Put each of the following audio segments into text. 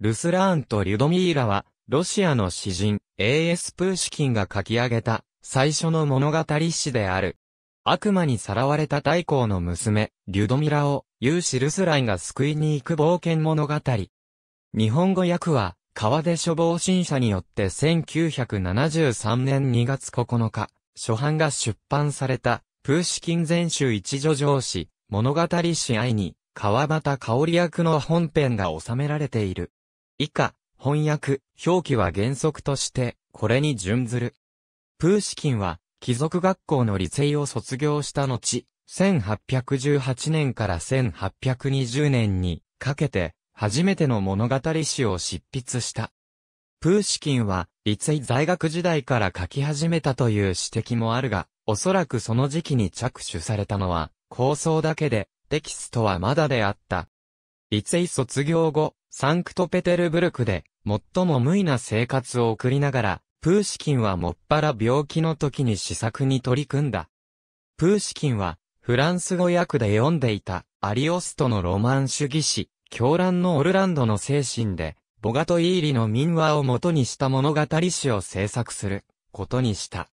ルスラーンとリュドミーラは、ロシアの詩人、A.S. プーシキンが書き上げた、最初の物語詩である。悪魔にさらわれた大公の娘、リュドミラを、勇士ルスランが救いに行く冒険物語。日本語訳は、川出処方新社によって1973年2月9日、初版が出版された、プーシキン全集一助上詩、物語詩愛に、川端香織役の本編が収められている。以下、翻訳、表記は原則として、これに準ずる。プーシキンは、貴族学校の立イを卒業した後、1818年から1820年にかけて、初めての物語詩を執筆した。プーシキンは、立位在学時代から書き始めたという指摘もあるが、おそらくその時期に着手されたのは、構想だけで、テキストはまだであった。立位卒業後、サンクトペテルブルクで、最も無為な生活を送りながら、プーシキンはもっぱら病気の時に試作に取り組んだ。プーシキンは、フランス語訳で読んでいた、アリオストのロマン主義史、狂乱のオルランドの精神で、ボガトイーリの民話を元にした物語史を制作する、ことにした。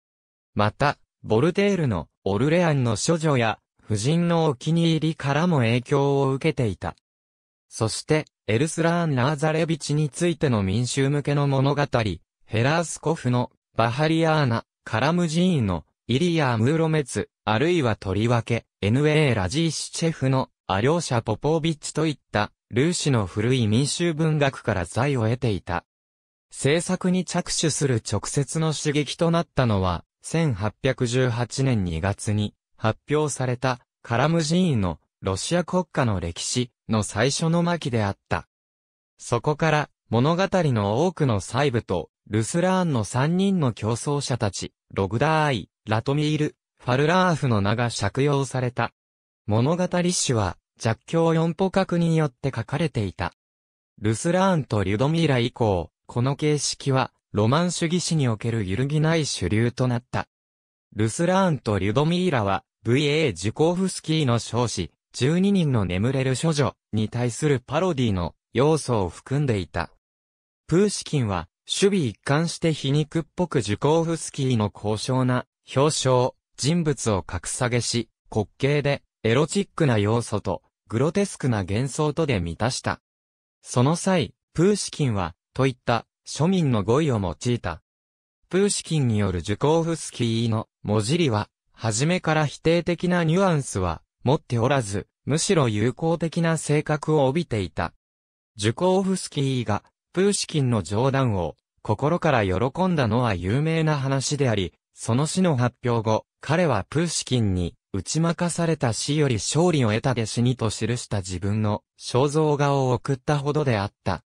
また、ボルテールのオルレアンの処女や、夫人のお気に入りからも影響を受けていた。そして、エルスラーン・ナーザレビチについての民衆向けの物語、ヘラースコフの、バハリアーナ、カラムジーンの、イリアムーロメツ、あるいはとりわけ、NA ラジーシチェフの、アリョーシャ・ポポービッチといった、ルーシの古い民衆文学から財を得ていた。制作に着手する直接の刺激となったのは、1818年2月に発表されたカラムジーンのロシア国家の歴史の最初の巻であった。そこから物語の多くの細部とルスラーンの三人の競争者たち、ログダーイ、ラトミール、ファルラーフの名が借用された。物語史は弱境四歩角によって書かれていた。ルスラーンとリュドミーラ以降、この形式はロマン主義史における揺るぎない主流となった。ルスラーンとリュドミーラは VA ジュコーフスキーの少子、12人の眠れる処女に対するパロディの要素を含んでいた。プーシキンは、守備一貫して皮肉っぽくジュコーフスキーの高尚な表彰、人物を格下げし、滑稽でエロチックな要素とグロテスクな幻想とで満たした。その際、プーシキンは、といった庶民の語彙を用いた。プーシキンによるジュコーフスキーの文字りは、はじめから否定的なニュアンスは持っておらず、むしろ友好的な性格を帯びていた。ジュコーフスキーが、プーシキンの冗談を、心から喜んだのは有名な話であり、その死の発表後、彼はプーシキンに、打ち負かされた死より勝利を得た弟子にと記した自分の肖像画を送ったほどであった。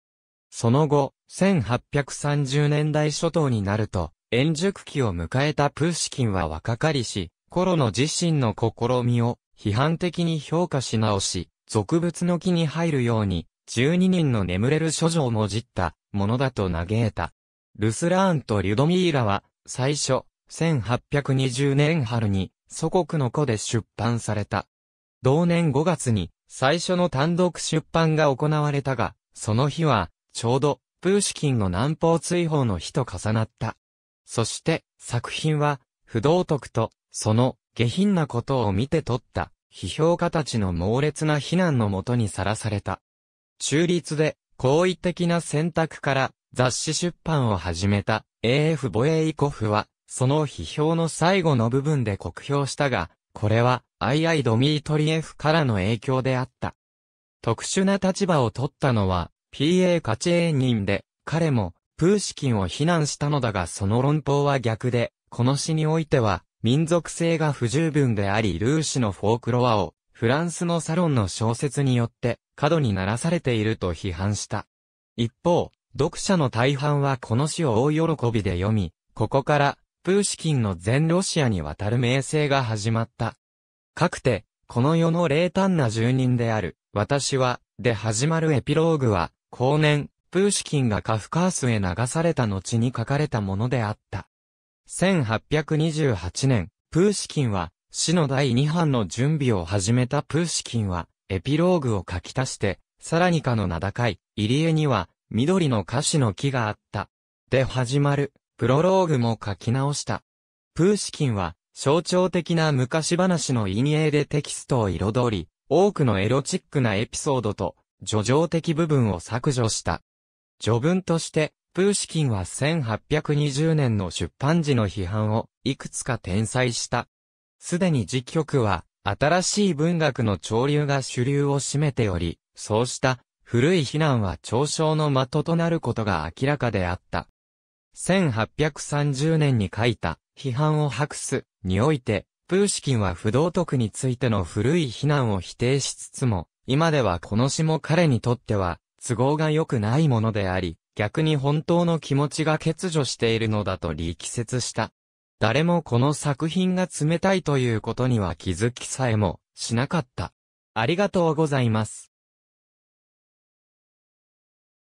その後、1830年代初頭になると、円熟期を迎えたプーシキンは若かりし、コロの自身の試みを批判的に評価し直し、俗物の木に入るように、12人の眠れる書女をもじったものだと嘆いた。ルスラーンとリュドミーラは、最初、1820年春に、祖国の子で出版された。同年5月に、最初の単独出版が行われたが、その日は、ちょうど、プーシキンの南方追放の日と重なった。そして、作品は、不道徳と、その、下品なことを見て取った、批評家たちの猛烈な非難のもとにさらされた。中立で、好意的な選択から雑誌出版を始めた AF ボエイコフは、その批評の最後の部分で酷評したが、これは II ドミートリエフからの影響であった。特殊な立場を取ったのは PA カチェーニンで、彼もプーシキンを非難したのだがその論法は逆で、この詩においては民族性が不十分でありルーシのフォークロアをフランスのサロンの小説によって過度にならされていると批判した。一方、読者の大半はこの詩を大喜びで読み、ここからプーシキンの全ロシアにわたる名声が始まった。かくて、この世の冷淡な住人である、私は、で始まるエピローグは、後年、プーシキンがカフカースへ流された後に書かれたものであった。1828年、プーシキンは、詩の第2版の準備を始めたプーシキンは、エピローグを書き足して、さらにかの名高い、入江には、緑の歌詞の木があった。で始まる、プロローグも書き直した。プーシキンは、象徴的な昔話の陰影でテキストを彩り、多くのエロチックなエピソードと、叙情的部分を削除した。序文として、プーシキンは1820年の出版時の批判をいくつか転載した。すでに実局は新しい文学の潮流が主流を占めており、そうした古い非難は嘲笑の的となることが明らかであった。1830年に書いた批判を白すにおいて、プーシキンは不道徳についての古い非難を否定しつつも、今ではこの詩も彼にとっては都合が良くないものであり、逆に本当の気持ちが欠如しているのだと力説した。誰もこの作品が冷たいということには気づきさえもしなかった。ありがとうございます。